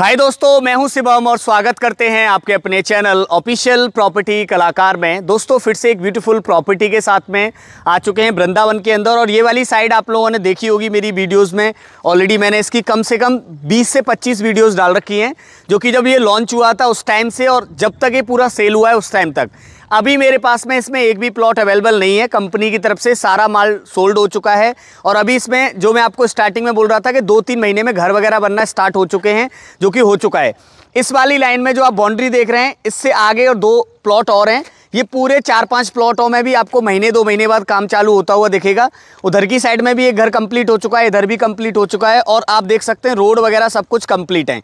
हाय दोस्तों मैं हूं शिवम और स्वागत करते हैं आपके अपने चैनल ऑफिशियल प्रॉपर्टी कलाकार में दोस्तों फिर से एक ब्यूटीफुल प्रॉपर्टी के साथ में आ चुके हैं वृंदावन के अंदर और ये वाली साइड आप लोगों ने देखी होगी मेरी वीडियोस में ऑलरेडी मैंने इसकी कम से कम 20 से 25 वीडियोस डाल रखी हैं जो कि जब ये लॉन्च हुआ था उस टाइम से और जब तक ये पूरा सेल हुआ है उस टाइम तक अभी मेरे पास में इसमें एक भी प्लॉट अवेलेबल नहीं है कंपनी की तरफ से सारा माल सोल्ड हो चुका है और अभी इसमें जो मैं आपको स्टार्टिंग में बोल रहा था कि दो तीन महीने में घर वगैरह बनना स्टार्ट हो चुके हैं जो कि हो चुका है इस वाली लाइन में जो आप बाउंड्री देख रहे हैं इससे आगे और दो प्लॉट और हैं ये पूरे चार पांच प्लॉटों में भी आपको महीने दो महीने बाद काम चालू होता हुआ दिखेगा उधर की साइड में भी एक घर कंप्लीट हो चुका है इधर भी कंप्लीट हो चुका है और आप देख सकते हैं रोड वगैरह सब कुछ कंप्लीट है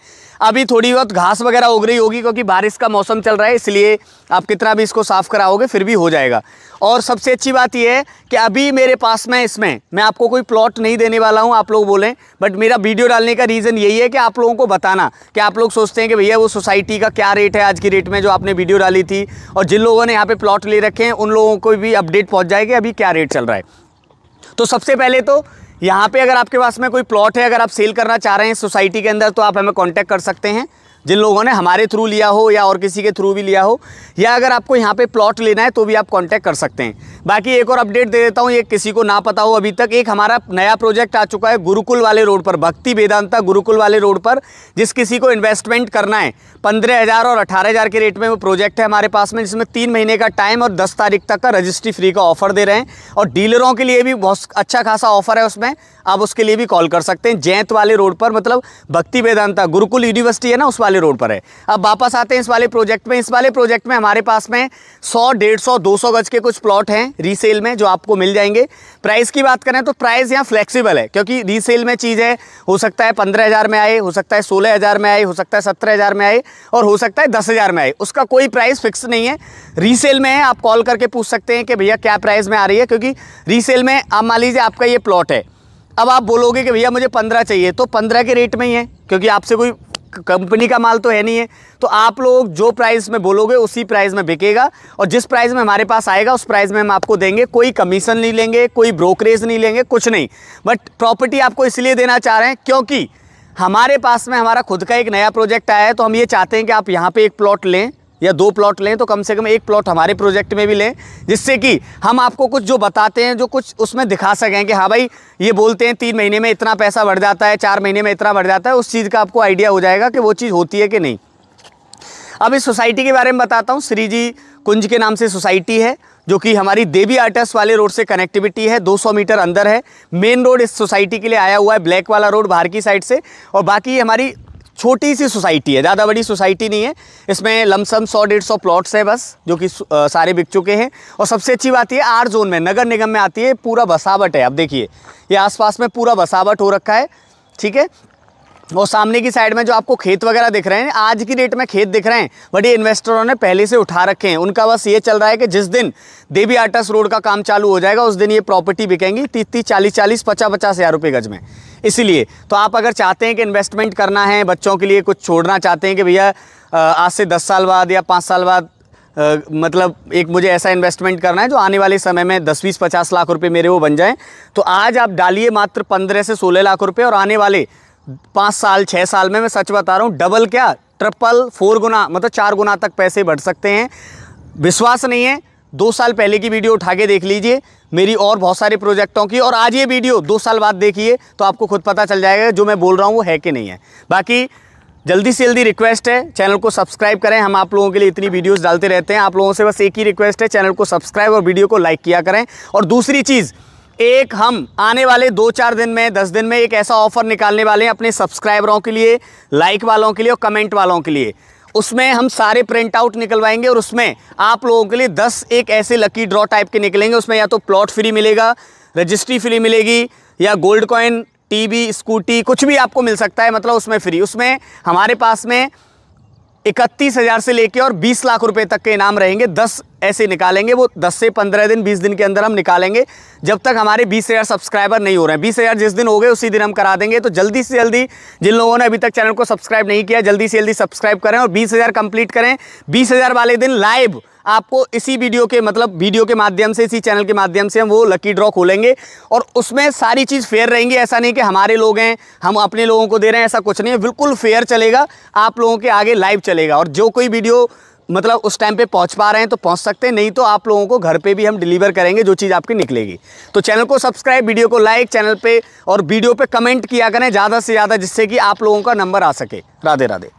अभी थोड़ी बहुत घास वगैरह उग रही होगी क्योंकि बारिश का मौसम चल रहा है इसलिए आप कितना भी इसको साफ़ कराओगे फिर भी हो जाएगा और सबसे अच्छी बात यह है कि अभी मेरे पास में इसमें मैं आपको कोई प्लॉट नहीं देने वाला हूं आप लोग बोलें बट मेरा वीडियो डालने का रीज़न यही है कि आप लोगों को बताना कि आप लोग सोचते हैं कि भैया वो सोसाइटी का क्या रेट है आज की रेट में जो आपने वीडियो डाली थी और जिन लोगों ने यहाँ पर प्लॉट ले रखे हैं उन लोगों को भी अपडेट पहुँच जाए कि अभी क्या रेट चल रहा है तो सबसे पहले तो यहाँ पर अगर आपके पास में कोई प्लॉट है अगर आप सेल करना चाह रहे हैं सोसाइटी के अंदर तो आप हमें कॉन्टैक्ट कर सकते हैं जिन लोगों ने हमारे थ्रू लिया हो या और किसी के थ्रू भी लिया हो या अगर आपको यहाँ पे प्लॉट लेना है तो भी आप कांटेक्ट कर सकते हैं बाकी एक और अपडेट दे देता हूँ ये किसी को ना पता हो अभी तक एक हमारा नया प्रोजेक्ट आ चुका है गुरुकुल वाले रोड पर भक्ति वेदांता गुरुकुल वाले रोड पर जिस किसी को इन्वेस्टमेंट करना है पंद्रह हज़ार और अठारह हज़ार के रेट में वो प्रोजेक्ट है हमारे पास में जिसमें तीन महीने का टाइम और दस तारीख तक का रजिस्ट्री फ्री का ऑफर दे रहे हैं और डीलरों के लिए भी बहुत अच्छा खासा ऑफर है उसमें आप उसके लिए भी कॉल कर सकते हैं जैत वाले रोड पर मतलब भक्ति वेदांता गुरुकुल यूनिवर्सिटी है ना उस वाले वाले रोड पर है अब वापस आते हैं इस वाले प्रोजेक्ट में इस वाले प्रोजेक्ट में हमारे पास में 100 डेढ़ सौ दो सौ गज के कुछ प्लॉट हैं रीसेल में जो आपको मिल जाएंगे प्राइस की बात करें तो प्राइस यहाँ फ्लेक्सिबल है क्योंकि रीसेल में चीज़ है हो सकता है पंद्रह में आए हो सकता है सोलह में आए हो सकता है सत्रह में आए और हो सकता है दस में आए उसका कोई प्राइस फिक्स नहीं है रीसेल में है आप कॉल करके पूछ सकते हैं कि भैया क्या प्राइस में आ रही है क्योंकि रीसेल में आप मान लीजिए आपका ये प्लॉट है अब आप बोलोगे कि भैया मुझे पंद्रह चाहिए तो पंद्रह के रेट में ही है क्योंकि आपसे कोई कंपनी का माल तो है नहीं है तो आप लोग जो प्राइस में बोलोगे उसी प्राइस में बिकेगा और जिस प्राइस में हमारे पास आएगा उस प्राइस में हम आपको देंगे कोई कमीशन नहीं लेंगे कोई ब्रोकरेज नहीं लेंगे कुछ नहीं बट प्रॉपर्टी आपको इसलिए देना चाह रहे हैं क्योंकि हमारे पास में हमारा खुद का एक नया प्रोजेक्ट आया है तो हम ये चाहते हैं कि आप यहाँ पर एक प्लॉट लें या दो प्लॉट लें तो कम से कम एक प्लॉट हमारे प्रोजेक्ट में भी लें जिससे कि हम आपको कुछ जो बताते हैं जो कुछ उसमें दिखा सकें कि हाँ भाई ये बोलते हैं तीन महीने में इतना पैसा बढ़ जाता है चार महीने में इतना बढ़ जाता है उस चीज़ का आपको आइडिया हो जाएगा कि वो चीज़ होती है कि नहीं अब इस सोसाइटी के बारे में बताता हूँ श्री जी कुंज के नाम से सोसाइटी है जो कि हमारी देवी आर्टस वाले रोड से कनेक्टिविटी है 200 मीटर अंदर है मेन रोड इस सोसाइटी के लिए आया हुआ है ब्लैक वाला रोड बाहर की साइड से और बाकी हमारी छोटी सी सोसाइटी है ज़्यादा बड़ी सोसाइटी नहीं है इसमें लमसम सौ डेढ़ सौ प्लॉट्स हैं बस जो कि सारे बिक चुके हैं और सबसे अच्छी बात ये आर जोन में नगर निगम में आती है पूरा बसावट है आप देखिए ये आसपास में पूरा बसावट हो रखा है ठीक है और सामने की साइड में जो आपको खेत वगैरह दिख रहे हैं आज की डेट में खेत दिख रहे हैं बट ये इन्वेस्टरों ने पहले से उठा रखे हैं उनका बस ये चल रहा है कि जिस दिन देवी आटस रोड का काम चालू हो जाएगा उस दिन ये प्रॉपर्टी बिकेंगी तीस तीस चालीस चालीस पचास पचास हज़ार रुपये गज में इसीलिए तो आप अगर चाहते हैं कि इन्वेस्टमेंट करना है बच्चों के लिए कुछ छोड़ना चाहते हैं कि भैया आज से दस साल बाद या पाँच साल बाद आ, मतलब एक मुझे ऐसा इन्वेस्टमेंट करना है जो आने वाले समय में दस बीस पचास लाख रुपए मेरे वो बन जाएं तो आज आप डालिए मात्र पंद्रह से सोलह लाख रुपए और आने वाले पाँच साल छः साल में मैं सच बता रहा हूँ डबल क्या ट्रिपल फोर गुना मतलब चार गुना तक पैसे बढ़ सकते हैं विश्वास नहीं है दो साल पहले की वीडियो उठा के देख लीजिए मेरी और बहुत सारे प्रोजेक्टों की और आज ये वीडियो दो साल बाद देखिए तो आपको खुद पता चल जाएगा जो मैं बोल रहा हूँ वो है कि नहीं है बाकी जल्दी से जल्दी रिक्वेस्ट है चैनल को सब्सक्राइब करें हम आप लोगों के लिए इतनी वीडियोस डालते रहते हैं आप लोगों से बस एक ही रिक्वेस्ट है चैनल को सब्सक्राइब और वीडियो को लाइक किया करें और दूसरी चीज़ एक हम आने वाले दो चार दिन में दस दिन में एक ऐसा ऑफर निकालने वाले हैं अपने सब्सक्राइबरों के लिए लाइक वालों के लिए और कमेंट वालों के लिए उसमें हम सारे प्रिंट आउट निकलवाएंगे और उसमें आप लोगों के लिए दस एक ऐसे लकी ड्रॉ टाइप के निकलेंगे उसमें या तो प्लॉट फ्री मिलेगा रजिस्ट्री फ्री मिलेगी या गोल्ड कॉइन टीवी स्कूटी कुछ भी आपको मिल सकता है मतलब उसमें फ्री उसमें हमारे पास में इकतीस हज़ार से लेकर और बीस लाख रुपए तक के इनाम रहेंगे दस ऐसे निकालेंगे वो 10 से 15 दिन 20 दिन के अंदर हम निकालेंगे जब तक हमारे बीस हज़ार सब्सक्राइबर नहीं हो रहे हैं बीस हज़ार जिस दिन हो गए उसी दिन हम करा देंगे तो जल्दी से जल्दी जिन लोगों ने अभी तक चैनल को सब्सक्राइब नहीं किया जल्दी से जल्दी सब्सक्राइब करें और बीस हज़ार कंप्लीट करें बीस हज़ार वाले दिन लाइव आपको इसी वीडियो के मतलब वीडियो के माध्यम से इसी चैनल के माध्यम से हम वो लकी ड्रॉ खोलेंगे और उसमें सारी चीज़ फेयर रहेंगी ऐसा नहीं कि हमारे लोग हैं हम अपने लोगों को दे रहे हैं ऐसा कुछ नहीं है बिल्कुल फेयर चलेगा आप लोगों के आगे लाइव चलेगा और जो कोई वीडियो मतलब उस टाइम पे पहुंच पा रहे हैं तो पहुंच सकते हैं नहीं तो आप लोगों को घर पे भी हम डिलीवर करेंगे जो चीज़ आपकी निकलेगी तो चैनल को सब्सक्राइब वीडियो को लाइक चैनल पे और वीडियो पे कमेंट किया करें ज़्यादा से ज़्यादा जिससे कि आप लोगों का नंबर आ सके राधे राधे